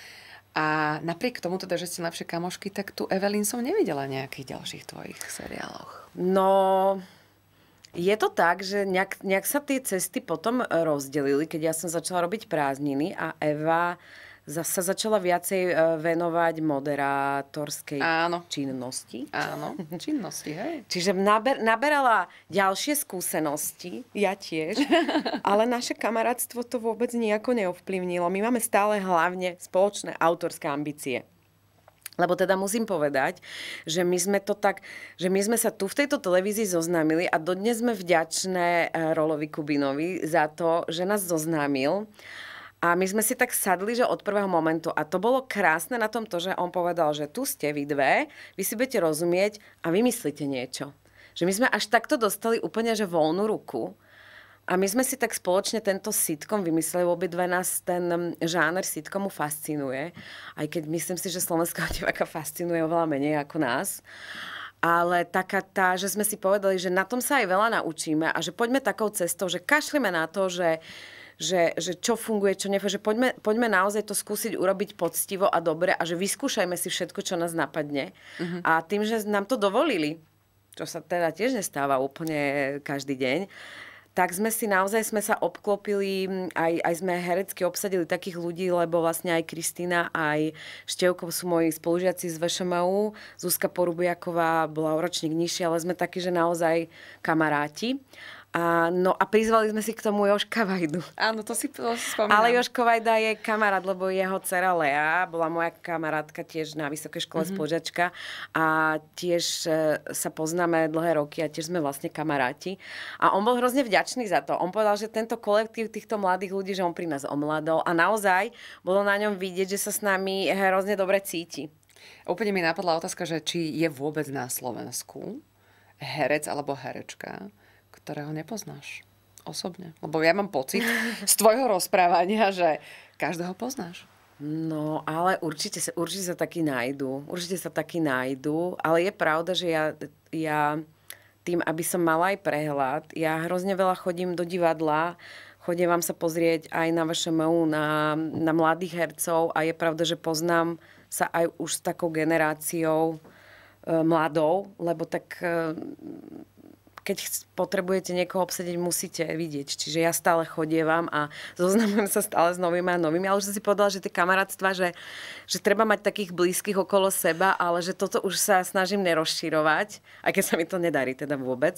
A napriek tomu teda, že ste na kamošky, tak tu Evelyn som nevidela nejakých ďalších tvojich seriáloch. No, je to tak, že nejak, nejak sa tie cesty potom rozdelili, keď ja som začala robiť prázdniny a Eva sa začala viacej e, venovať moderátorskej Áno. činnosti. Áno, činnosti, hej. Čiže naber, naberala ďalšie skúsenosti, ja tiež, ale naše kamarátstvo to vôbec nejako neovplyvnilo. My máme stále hlavne spoločné autorské ambície. Lebo teda musím povedať, že my sme to tak, že my sme sa tu v tejto televízii zoznámili a dodnes sme vďačné eh, Rolovi Kubinovi za to, že nás zoznámil. A my sme si tak sadli, že od prvého momentu. A to bolo krásne na tom to, že on povedal, že tu ste vy dve, vy si budete rozumieť a vymyslíte niečo. Že my sme až takto dostali úplne, že voľnú ruku a my sme si tak spoločne tento sitcom vymysleli, obidve nás ten žáner sitcomu fascinuje, aj keď myslím si, že slovenského diváka fascinuje oveľa menej ako nás. Ale taká tá, že sme si povedali, že na tom sa aj veľa naučíme a že poďme takou cestou, že kašlime na to, že, že, že čo funguje, čo nefunguje, že poďme, poďme naozaj to skúsiť urobiť poctivo a dobre a že vyskúšajme si všetko, čo nás napadne. Uh-huh. A tým, že nám to dovolili, čo sa teda tiež nestáva úplne každý deň, tak sme si naozaj sme sa obklopili, aj, aj sme herecky obsadili takých ľudí, lebo vlastne aj Kristýna, aj Števkov sú moji spolužiaci z VŠMU, Zuzka Porubiaková bola ročník nižšia, ale sme takí, že naozaj kamaráti. A, no a prizvali sme si k tomu Joška Vajdu. Áno, to si, to spomínam. Ale Joško Vajda je kamarát, lebo jeho dcera Lea bola moja kamarátka tiež na vysokej škole mm-hmm. spolužiačka a tiež e, sa poznáme dlhé roky a tiež sme vlastne kamaráti. A on bol hrozne vďačný za to. On povedal, že tento kolektív týchto mladých ľudí, že on pri nás omladol a naozaj bolo na ňom vidieť, že sa s nami hrozne dobre cíti. Úplne mi napadla otázka, že či je vôbec na Slovensku herec alebo herečka, ktorého nepoznáš osobne? Lebo ja mám pocit z tvojho rozprávania, že každého poznáš. No, ale určite sa, určite sa taký nájdu. Určite sa taký nájdu. Ale je pravda, že ja, ja tým, aby som mala aj prehľad, ja hrozne veľa chodím do divadla, chodím vám sa pozrieť aj na vaše MU, na, na mladých hercov a je pravda, že poznám sa aj už s takou generáciou e, mladou, lebo tak e, keď potrebujete niekoho obsediť, musíte vidieť. Čiže ja stále chodievam a zoznamujem sa stále s novými a novými. Ale už som si povedala, že tie kamarátstva, že, že treba mať takých blízkych okolo seba, ale že toto už sa snažím nerozširovať, aj keď sa mi to nedarí teda vôbec.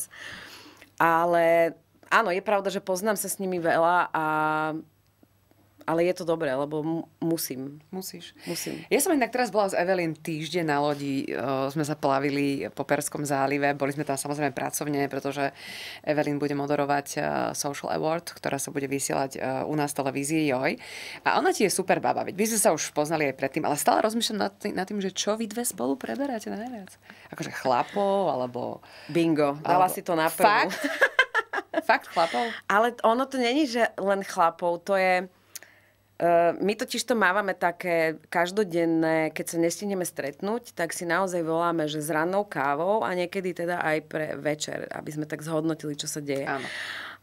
Ale áno, je pravda, že poznám sa s nimi veľa a ale je to dobré, lebo musím. Musíš. Musím. Ja som inak teraz bola s Evelyn týždeň na lodi, uh, sme sa plavili po Perskom zálive, boli sme tam samozrejme pracovne, pretože Evelyn bude moderovať uh, Social Award, ktorá sa bude vysielať uh, u nás v televízii Joj. A ona ti je super baba, veď my sme sa už poznali aj predtým, ale stále rozmýšľam nad tým, nad tým že čo vy dve spolu preberáte najviac. Akože chlapov, alebo... Bingo, dala alebo... si to na prvú. Fakt? Fakt chlapov? Ale ono to není, že len chlapov, to je Ehm, my totiž to mávame také každodenné, keď sa nestihneme stretnúť, tak si naozaj voláme, že s rannou kávou a niekedy teda aj pre večer, aby sme tak zhodnotili, čo sa deje. Áno.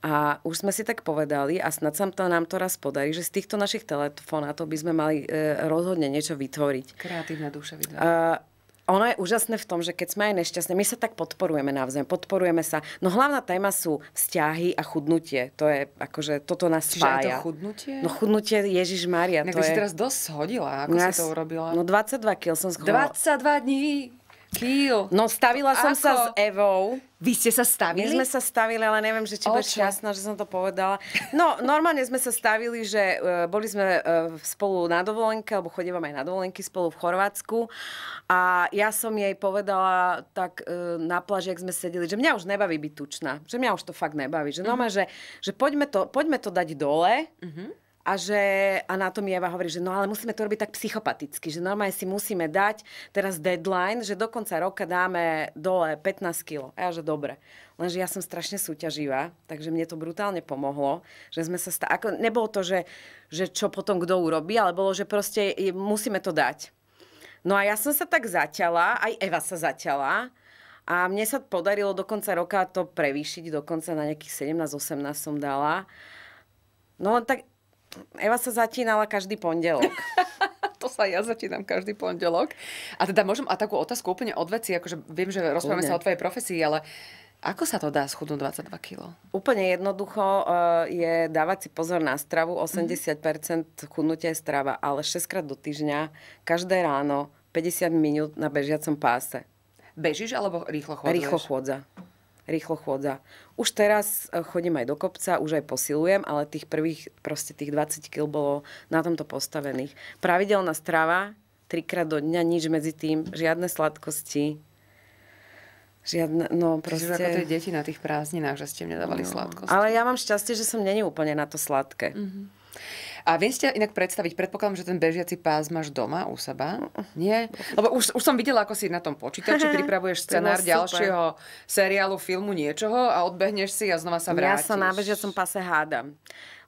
A už sme si tak povedali a snad sa nám to raz podarí, že z týchto našich telefonátov by sme mali e, rozhodne niečo vytvoriť. Kreatívna duša vytvoriť. Ehm, e, ono je úžasné v tom, že keď sme aj nešťastné, my sa tak podporujeme navzájom, podporujeme sa. No hlavná téma sú vzťahy a chudnutie. To je akože, toto nás Čiže spája. Čiže to chudnutie? No chudnutie, Ježiš Mária. Tak to je... si teraz dosť hodila, ako nás... No si to urobila. No 22 kg som schovala. 22 dní! Kill. No stavila som Ako? sa s Evou. Vy ste sa stavili? My sme sa stavili, ale neviem, že či bude šťastná, že som to povedala. No, normálne sme sa stavili, že uh, boli sme uh, spolu na dovolenke, alebo chodívam aj na dovolenky spolu v Chorvátsku. A ja som jej povedala tak uh, na pláži, ak sme sedeli, že mňa už nebaví byť tučná. Že mňa už to fakt nebaví. Že, mm mhm. huh že, že poďme, to, poďme to dať dole. Mm-hmm a že Eva hovorí, že no ale musíme to robiť tak psychopaticky, že normálne si musíme dať teraz deadline, že do konca roka dáme dole 15 kg. A ja, že dobre. Lenže ja som strašne súťaživá, takže mne to brutálne pomohlo, že sme sa stá... Ako, nebolo to, že, že čo potom kto urobí, ale bolo, že proste musíme to dať. No a ja som sa tak zaťala, aj Eva sa zaťala, a mne sa podarilo do konca roka to prevýšiť, dokonca na nejakých 17-18 som dala. No len tak Eva sa zatínala každý pondelok. to sa ja začínam každý pondelok. A teda môžem a takú otázku úplne od veci, akože viem, že rozprávame sa o tvojej profesii, ale ako sa to dá schudnúť 22 kg? Úplne jednoducho eh, je dávať si pozor na stravu. 80% mhm. chudnutia je strava, ale 6 krát do týždňa, každé ráno, 50 minút na bežiacom páse. Bežíš alebo rýchlo chôdzaš? Rýchlo chôdza rýchlo chôdza. Už teraz e, chodím aj do kopca, už aj posilujem, ale tých prvých, proste tých 20 kg bolo na tomto postavených. Pravidelná strava, trikrát do dňa, nič medzi tým, žiadne sladkosti, Žiadne, no proste... Čiže ako tie deti na tých prázdninách, že ste mne nedávali no. sladkosti. Ale ja mám šťastie, že som není úplne na to sladké. Mm-hmm. A viem ste inak predstaviť, predpokladám, že ten bežiaci pás máš doma u seba? Nie? Mm. Lebo už, už som videla, ako si na tom počítači pripravuješ scenár ďalšieho seriálu, filmu, niečoho a odbehneš si a znova sa vrátiš. Ja sa na bežiacom pase hádam.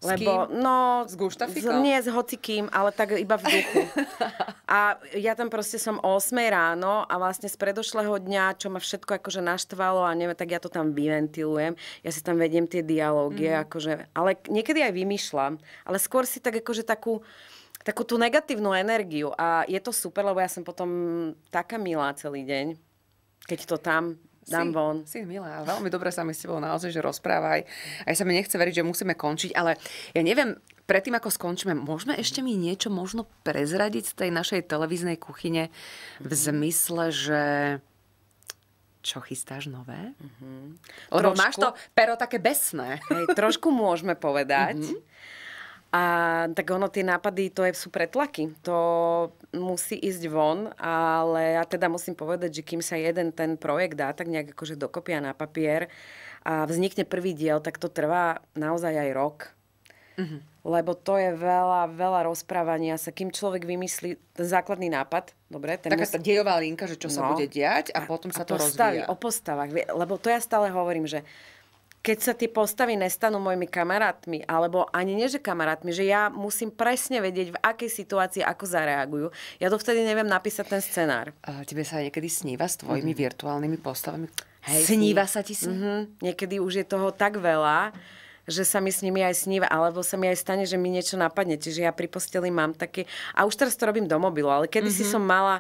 Lebo, No, s Guštafikom? Nie, s hocikým, ale tak iba v duchu. a ja tam proste som o 8 ráno a vlastne z predošlého dňa, čo ma všetko akože naštvalo a neviem, tak ja to tam vyventilujem. Ja si tam vediem tie dialógy, mm. akože, ale niekedy aj vymýšľam, ale skôr si tak akože takú takú tú negatívnu energiu a je to super, lebo ja som potom taká milá celý deň, keď to tam dám si, von. Si milá, veľmi dobre sa mi s tebou naozaj, že rozprávaj. Aj, aj sa mi nechce veriť, že musíme končiť, ale ja neviem, predtým ako skončíme, môžeme ešte mi niečo možno prezradiť z tej našej televíznej kuchyne v mhm. zmysle, že čo chystáš nové? Mm-hmm. Lebo trošku, máš to pero také besné. Hej, trošku môžeme povedať. Mm-hmm. A tak ono, tie nápady, to je, sú pretlaky. To musí ísť von, ale ja teda musím povedať, že kým sa jeden ten projekt dá tak nejak akože dokopia na papier a vznikne prvý diel, tak to trvá naozaj aj rok. Mm-hmm. Lebo to je veľa, veľa rozprávania sa, kým človek vymyslí ten základný nápad. Dobre, ten Taká musí... tá dejová linka, že čo no, sa bude diať a, a potom sa a to postavy, rozvíja. O postavách, lebo to ja stále hovorím, že keď sa tie postavy nestanú mojimi kamarátmi, alebo ani nie, že kamarátmi, že ja musím presne vedieť, v akej situácii ako zareagujú, ja to vtedy neviem napísať ten scenár. A tebe sa niekedy sníva s tvojimi mm-hmm. virtuálnymi postavami? Hej, sníva sa ti sníva? Mm-hmm. Niekedy už je toho tak veľa, že sa mi s nimi aj sníva, alebo sa mi aj stane, že mi niečo napadne. Čiže ja pri posteli mám také... A už teraz to robím do mobilu, ale kedy mm-hmm. si mhm. som mala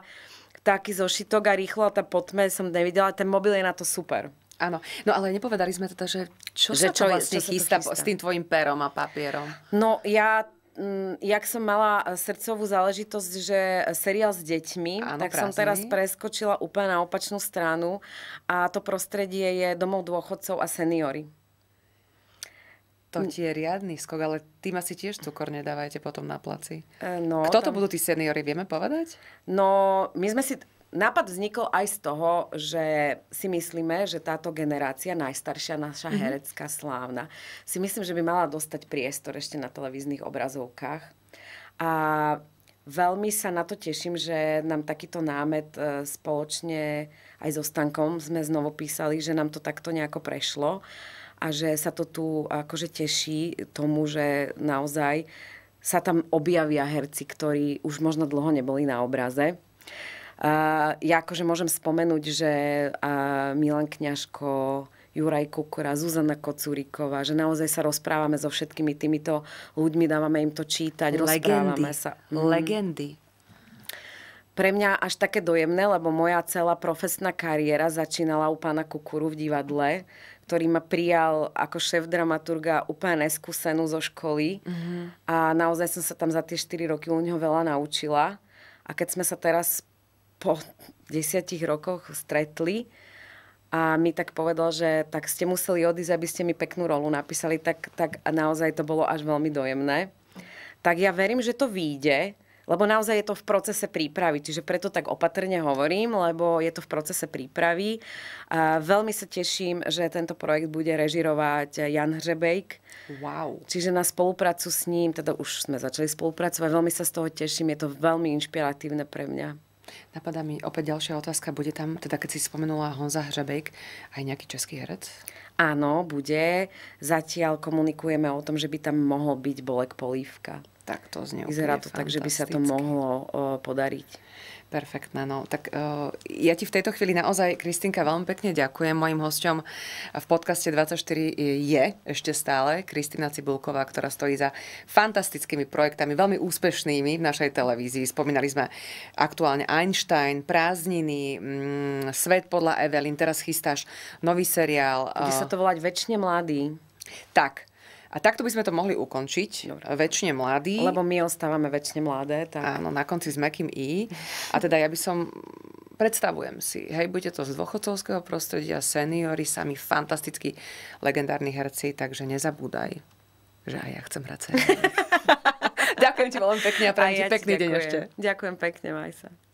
taký zošitok a rýchlo a tá potme som nevidela, ten mobil je na to super. Áno, no ale nepovedali sme teda, že čo že sa čo to vlastne čo chystá, chystá s tým tvojim perom a papierom? No ja mm, jak som mala e, srdcovú záležitosť, že seriál s deťmi, Áno, tak prázdny. som teraz preskočila úplne na opačnú stranu a to prostredie je domov dôchodcov a seniory. To ti je riadný skok, ale tým asi tiež cukor nedávajte potom na placi. E, no, Kto tam... to budú tí seniory, vieme povedať? No, my sme si nápad vznikol aj z toho, že si myslíme, že táto generácia, najstaršia naša mhm. herecká slávna, si myslím, že by mala dostať priestor ešte na televíznych obrazovkách. A veľmi sa na to teším, že nám takýto námet e, spoločne aj so Stankom sme znovu písali, že nám to takto nejako prešlo a že sa to tu akože teší tomu, že naozaj sa tam objavia herci, ktorí už možno dlho neboli na obraze. Uh, ja akože môžem spomenúť, že uh, Milan Kňažko, Juraj Kukura, Zuzana Kocúriková, že naozaj sa rozprávame so všetkými týmito ľuďmi, dávame im to čítať, Legendy. rozprávame sa. Mm. Legendy. Pre mňa až také dojemné, lebo moja celá profesná kariéra začínala u pána Kukuru v divadle, ktorý ma prijal ako šéf dramaturga úplne neskúsenú zo školy mm-hmm. a naozaj som sa tam za tie 4 roky u neho veľa naučila. A keď sme sa teraz po desiatich rokoch stretli a mi tak povedal, že tak ste museli odísť, aby ste mi peknú rolu napísali, tak, tak naozaj to bolo až veľmi dojemné. Tak ja verím, že to vyjde, lebo naozaj je to v procese prípravy, čiže preto tak opatrne hovorím, lebo je to v procese prípravy. A veľmi sa teším, že tento projekt bude režirovať Jan Hřebejk. Wow. Čiže na spoluprácu s ním, teda už sme začali spolupracovať, veľmi sa z toho teším, je to veľmi inšpiratívne pre mňa. Napadá mi opäť ďalšia otázka. Bude tam, teda keď si spomenula Honza Hřebejk, aj nejaký český herec? Áno, bude. Zatiaľ komunikujeme o tom, že by tam mohol byť Bolek Polívka. Tak to znie Vyzerá to tak, že by sa to mohlo eh, podariť. Perfektné, no. Tak uh, ja ti v tejto chvíli naozaj, Kristinka, veľmi pekne ďakujem. Mojim hosťom v podcaste 24 je ešte stále Kristina Cibulková, ktorá stojí za fantastickými projektami, veľmi úspešnými v našej televízii. Spomínali sme aktuálne Einstein, prázdniny, mm, Svet podľa Evelyn, teraz chystáš nový seriál. Bude e, sa to volať Večne mladý. Tak, a takto by sme to mohli ukončiť. Dobre. Väčšine mladí. Lebo my ostávame väčšine mladé. Tak... Áno, na konci s mekým i. A teda ja by som predstavujem si, hej, bude to z dôchodcovského prostredia, seniory, sami fantastickí, legendárni herci, takže nezabúdaj, že aj ja chcem hrať Ďakujem ti veľmi pekne a prajem ja ti pekný ďakujem. deň ešte. Ďakujem pekne, maj sa.